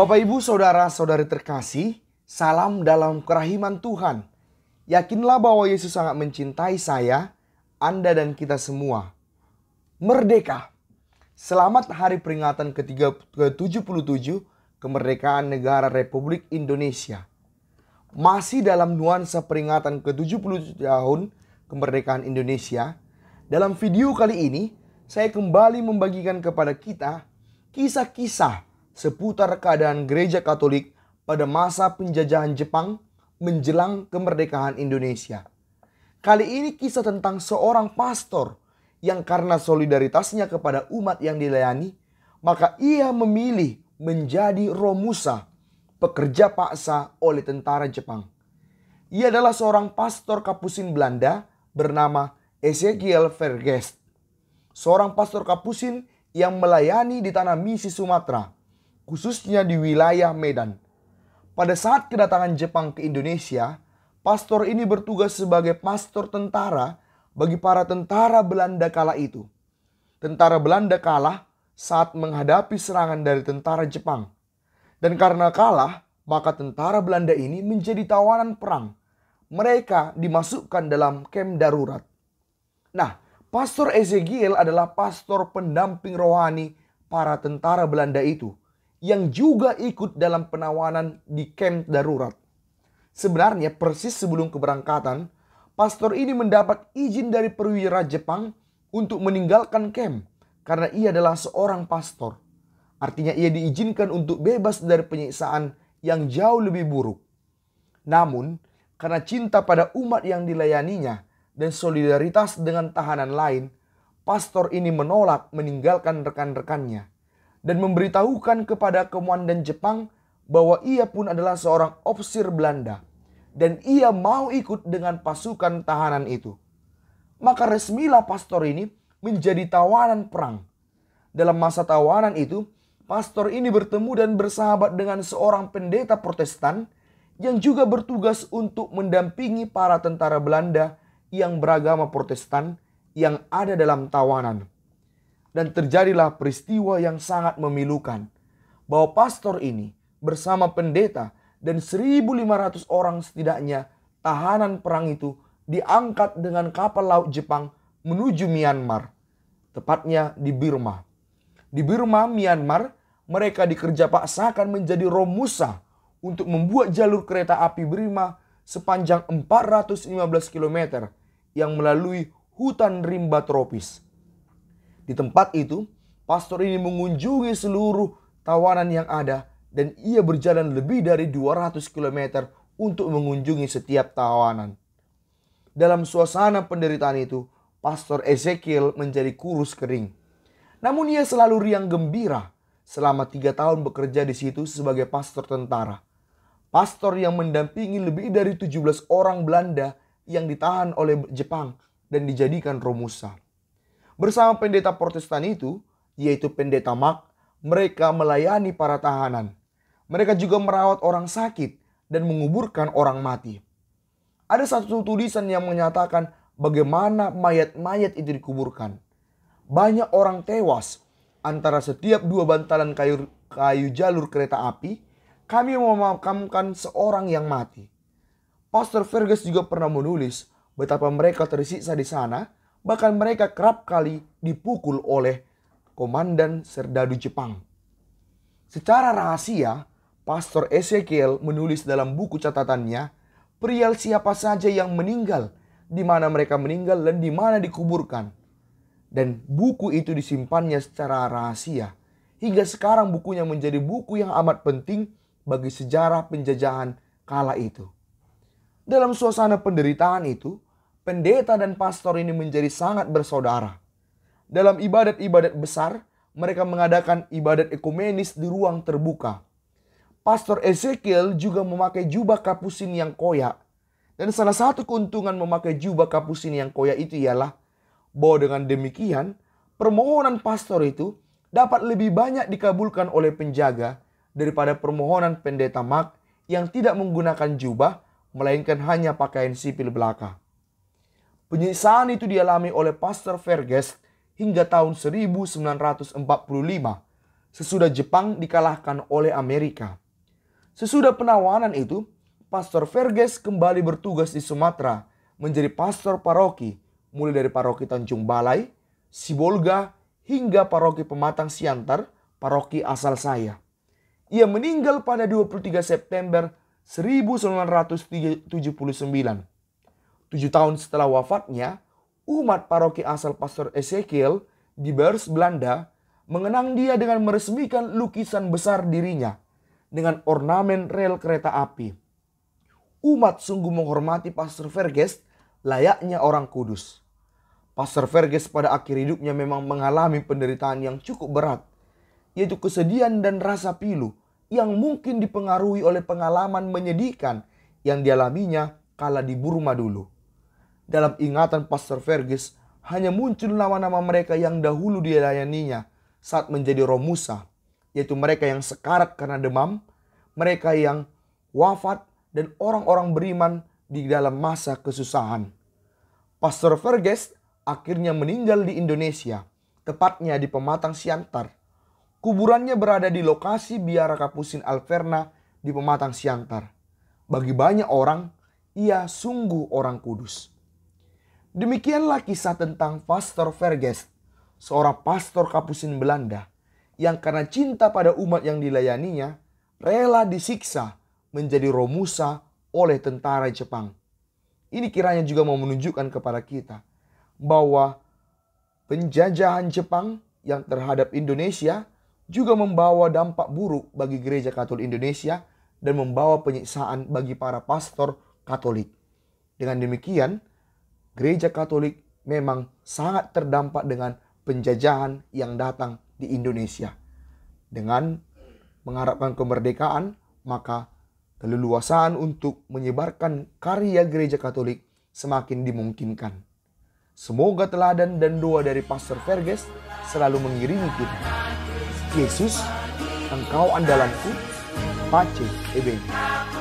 Bapak Ibu, saudara-saudari terkasih, salam dalam kerahiman Tuhan. Yakinlah bahwa Yesus sangat mencintai saya, Anda dan kita semua. Merdeka. Selamat hari peringatan ke-77 kemerdekaan negara Republik Indonesia. Masih dalam nuansa peringatan ke-77 tahun kemerdekaan Indonesia, dalam video kali ini saya kembali membagikan kepada kita kisah-kisah seputar keadaan gereja Katolik pada masa penjajahan Jepang menjelang kemerdekaan Indonesia. Kali ini kisah tentang seorang pastor yang karena solidaritasnya kepada umat yang dilayani, maka ia memilih menjadi romusa, pekerja paksa oleh tentara Jepang. Ia adalah seorang pastor kapusin Belanda bernama Ezekiel Vergest. Seorang pastor kapusin yang melayani di tanah misi Sumatera khususnya di wilayah Medan. Pada saat kedatangan Jepang ke Indonesia, pastor ini bertugas sebagai pastor tentara bagi para tentara Belanda kala itu. Tentara Belanda kalah saat menghadapi serangan dari tentara Jepang. Dan karena kalah, maka tentara Belanda ini menjadi tawanan perang. Mereka dimasukkan dalam kem darurat. Nah, Pastor Ezekiel adalah pastor pendamping rohani para tentara Belanda itu yang juga ikut dalam penawanan di kamp darurat. Sebenarnya persis sebelum keberangkatan, pastor ini mendapat izin dari perwira Jepang untuk meninggalkan kamp karena ia adalah seorang pastor. Artinya ia diizinkan untuk bebas dari penyiksaan yang jauh lebih buruk. Namun, karena cinta pada umat yang dilayaninya dan solidaritas dengan tahanan lain, pastor ini menolak meninggalkan rekan-rekannya dan memberitahukan kepada Komandan Jepang bahwa ia pun adalah seorang ofisir Belanda dan ia mau ikut dengan pasukan tahanan itu. Maka resmilah pastor ini menjadi tawanan perang. Dalam masa tawanan itu, pastor ini bertemu dan bersahabat dengan seorang pendeta Protestan yang juga bertugas untuk mendampingi para tentara Belanda yang beragama Protestan yang ada dalam tawanan dan terjadilah peristiwa yang sangat memilukan bahwa pastor ini bersama pendeta dan 1500 orang setidaknya tahanan perang itu diangkat dengan kapal laut Jepang menuju Myanmar, tepatnya di Burma. Di Burma, Myanmar, mereka dikerja paksakan menjadi romusa untuk membuat jalur kereta api Birma sepanjang 415 km yang melalui hutan rimba tropis. Di tempat itu, pastor ini mengunjungi seluruh tawanan yang ada dan ia berjalan lebih dari 200 km untuk mengunjungi setiap tawanan. Dalam suasana penderitaan itu, pastor Ezekiel menjadi kurus kering. Namun ia selalu riang gembira selama tiga tahun bekerja di situ sebagai pastor tentara. Pastor yang mendampingi lebih dari 17 orang Belanda yang ditahan oleh Jepang dan dijadikan Romusa. Bersama pendeta Protestan itu, yaitu pendeta Mark, mereka melayani para tahanan. Mereka juga merawat orang sakit dan menguburkan orang mati. Ada satu tulisan yang menyatakan bagaimana mayat-mayat itu dikuburkan. Banyak orang tewas antara setiap dua bantalan kayu, kayu jalur kereta api. Kami memakamkan seorang yang mati. Pastor Fergus juga pernah menulis betapa mereka tersiksa di sana Bahkan mereka kerap kali dipukul oleh komandan serdadu Jepang. Secara rahasia, Pastor Ezekiel menulis dalam buku catatannya pria siapa saja yang meninggal, di mana mereka meninggal dan di mana dikuburkan. Dan buku itu disimpannya secara rahasia. Hingga sekarang bukunya menjadi buku yang amat penting bagi sejarah penjajahan kala itu. Dalam suasana penderitaan itu, pendeta dan pastor ini menjadi sangat bersaudara. Dalam ibadat-ibadat besar, mereka mengadakan ibadat ekumenis di ruang terbuka. Pastor Ezekiel juga memakai jubah kapusin yang koyak. Dan salah satu keuntungan memakai jubah kapusin yang koyak itu ialah bahwa dengan demikian permohonan pastor itu dapat lebih banyak dikabulkan oleh penjaga daripada permohonan pendeta mak yang tidak menggunakan jubah melainkan hanya pakaian sipil belaka. Penyiksaan itu dialami oleh Pastor Verges hingga tahun 1945 sesudah Jepang dikalahkan oleh Amerika. Sesudah penawanan itu, Pastor Verges kembali bertugas di Sumatera menjadi pastor paroki, mulai dari paroki Tanjung Balai, Sibolga, hingga paroki Pematang Siantar, paroki asal saya. Ia meninggal pada 23 September 1979 Tujuh tahun setelah wafatnya, umat paroki asal Pastor Ezekiel di Bers, Belanda mengenang dia dengan meresmikan lukisan besar dirinya dengan ornamen rel kereta api. Umat sungguh menghormati Pastor Verges layaknya orang kudus. Pastor Verges pada akhir hidupnya memang mengalami penderitaan yang cukup berat, yaitu kesedihan dan rasa pilu yang mungkin dipengaruhi oleh pengalaman menyedihkan yang dialaminya kala di Burma dulu. Dalam ingatan Pastor Fergus hanya muncul nama-nama mereka yang dahulu dilayaninya saat menjadi Romusa, yaitu mereka yang sekarat karena demam, mereka yang wafat, dan orang-orang beriman di dalam masa kesusahan. Pastor Fergus akhirnya meninggal di Indonesia, tepatnya di Pematang Siantar. Kuburannya berada di lokasi biara Kapusin Alverna di Pematang Siantar. Bagi banyak orang, ia sungguh orang kudus. Demikianlah kisah tentang Pastor Verges, seorang pastor kapusin Belanda yang karena cinta pada umat yang dilayaninya rela disiksa menjadi romusa oleh tentara Jepang. Ini kiranya juga mau menunjukkan kepada kita bahwa penjajahan Jepang yang terhadap Indonesia juga membawa dampak buruk bagi gereja Katolik Indonesia dan membawa penyiksaan bagi para pastor Katolik. Dengan demikian, gereja Katolik memang sangat terdampak dengan penjajahan yang datang di Indonesia. Dengan mengharapkan kemerdekaan, maka keleluasaan untuk menyebarkan karya gereja Katolik semakin dimungkinkan. Semoga teladan dan doa dari Pastor Verges selalu mengiringi kita. Yesus, Engkau andalanku, Pace Ebeni.